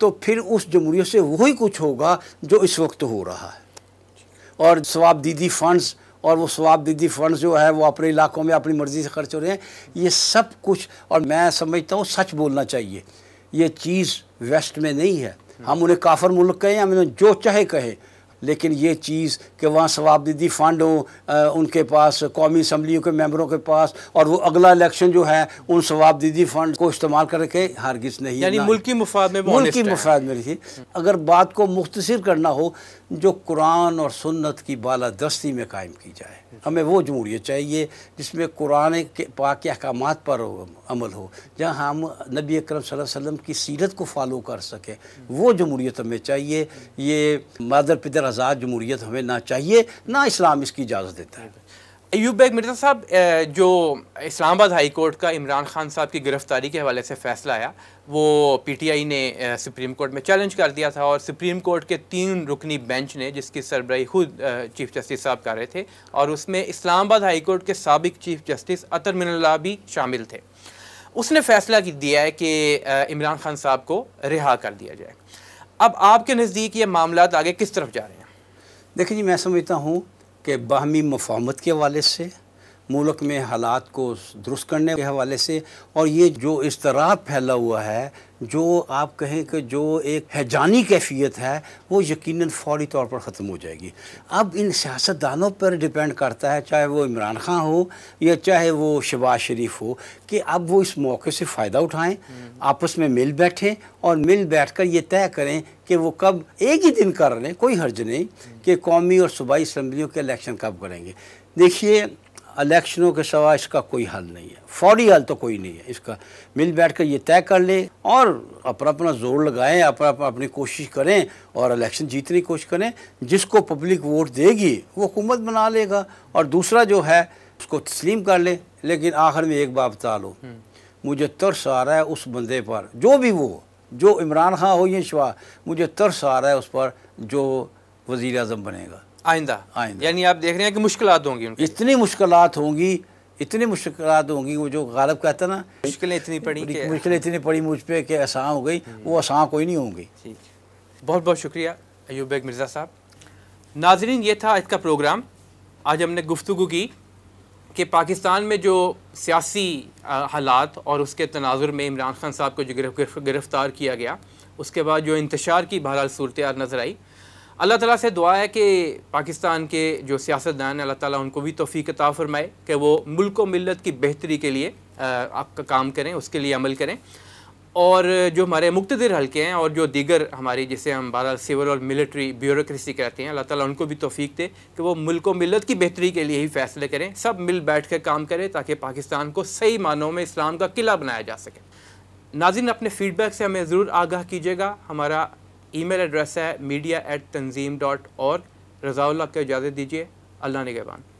तो फिर उस जमहूरियत से वही कुछ होगा जो इस वक्त हो रहा है और स्वाब दीदी फंड्स और वो स्वाब दीदी फंड जो है वो अपने इलाकों में अपनी मर्ज़ी से खर्च हो रहे हैं ये सब कुछ और मैं समझता हूँ सच बोलना चाहिए ये चीज़ वेस्ट में नहीं है हम उन्हें काफर मुल्क कहें हम उन्हें जो चाहे कहें लेकिन ये चीज़ कि वहाँ सवाबदीदी फ़ंड हो उनके पास कौमी असम्बलियों के मेम्बरों के पास और वो अगला इलेक्शन जो है उन सवाबदीदी फ़ंड को इस्तेमाल करके हरगिज नहीं यानी मुल्क मुफाद में मुल्क मुफाद में रही अगर बात को मुख्तर करना हो जो कुरान और सुन्नत की बालादस्ती में कायम की जाए हमें वो जमूरीत चाहिए जिसमें कुरान के पा के अहकाम पर अमल हो जहाँ हम नबी अक्रम वसल्लम की सीरत को फॉलो कर सकें वो जमहूरीत हमें चाहिए ये मादर पिदर आज़ाद जमहूरीत हमें ना चाहिए ना इस्लाम इसकी इजाज़त देता है एयूब बेग मिर्जा साहब जो इस्लामाबाद हाई कोर्ट का इमरान खान साहब की गिरफ़्तारी के हवाले से फ़ैसला आया वो पीटीआई ने सुप्रीम कोर्ट में चैलेंज कर दिया था और सुप्रीम कोर्ट के तीन रुकनी बेंच ने जिसकी सरबराही खुद चीफ जस्टिस साहब कर रहे थे और उसमें इस्लामाबाद हाई कोर्ट के सबक चीफ जस्टिस अतर मिनल्ला भी शामिल थे उसने फ़ैसला दिया है कि इमरान खान साहब को रिहा कर दिया जाए अब आपके नज़दीक ये मामला आगे किस तरफ जा रहे हैं देखिए जी मैं समझता हूँ कि बाहमी मफामत के हवाले से मुल्क में हालात को दुरुस्त करने के हवाले से और ये जो इस तरह फैला हुआ है जो आप कहें कि जो एक हैजानी कैफियत है वो यकीनन फौरी तौर पर ख़त्म हो जाएगी अब इन सियासतदानों पर डिपेंड करता है चाहे वो इमरान खान हो या चाहे वो शबाज शरीफ हो कि अब वो इस मौके से फ़ायदा उठाएं हम्म। आपस में मिल बैठें और मिल बैठ कर ये तय करें कि वो कब एक ही दिन कर लें कोई हर्ज नहीं हम्म। कि कौमी और सूबाई इसम्बलियों के इलेक्शन कब करेंगे देखिए इलेक्शनों के सवा इसका कोई हल नहीं है फौरी हल तो कोई नहीं है इसका मिल बैठ कर ये तय कर ले और अपना अपना जोर लगाएं अपना अपना अपनी कोशिश करें और इलेक्शन जीतने की कोशिश करें जिसको पब्लिक वोट देगी वो हुकूमत बना लेगा और दूसरा जो है उसको तस्लीम कर ले, लेकिन आखिर में एक बात बता लो हम्म। मुझे तरस आ रहा है उस बंदे पर जो भी वो जो इमरान खां हो या शवा मुझे तरस आ रहा है उस पर जो वज़ी अजम बनेगा आइंदा आइंदा यानी आप देख रहे हैं कि मुश्किल होंगी इतनी मुश्किल होंगी इतनी मुश्किल होंगी वो जो गालब कहता ना मुश्किलें इतनी पड़ी मुश्किलें इतनी पड़ी मुझ पर कि आसान हो गई हम्म। वो आसान कोई नहीं होंगी बहुत बहुत शुक्रिया अयूब बेग मिर्ज़ा साहब नाजरीन ये था आज का प्रोग्राम आज हमने गुफ्तु की कि पाकिस्तान में जो सियासी हालात और उसके तनाजुर में इमरान खान साहब को जो गिरफ्तार किया गया उसके बाद जो इंतशार की बहरहाल सूरत नज़र आई अल्लाह ताला से दुआ है कि पाकिस्तान के जो सियासतदान हैं अल्लाह ताला उनको भी तोफ़ी अता फ़रमाए कि वो मुल्क व मिलत की बेहतरी के लिए आपका काम करें उसके लिए अमल करें और जो हमारे मुख्तर हल्के हैं और जो दीगर हमारी जिसे हम बार सिविल और मिलिट्री ब्यूरोसी कहते हैं अल्लाह ताला उनको भी तोफ़ी दे कि वो मुल्क व मिलत की बेहतरी के लिए ही फ़ैसले करें सब मिल बैठ कर काम करें ताकि पाकिस्तान को सही मानों में इस्लाम का किला बनाया जा सके नाजिन अपने फ़ीडबैक से हमें ज़रूर आगाह कीजिएगा हमारा ईमेल एड्रेस है मीडिया एट तंजीम डॉट और रज़ाउल्ला को इजाज़त दीजिए अल्लाह निगेबान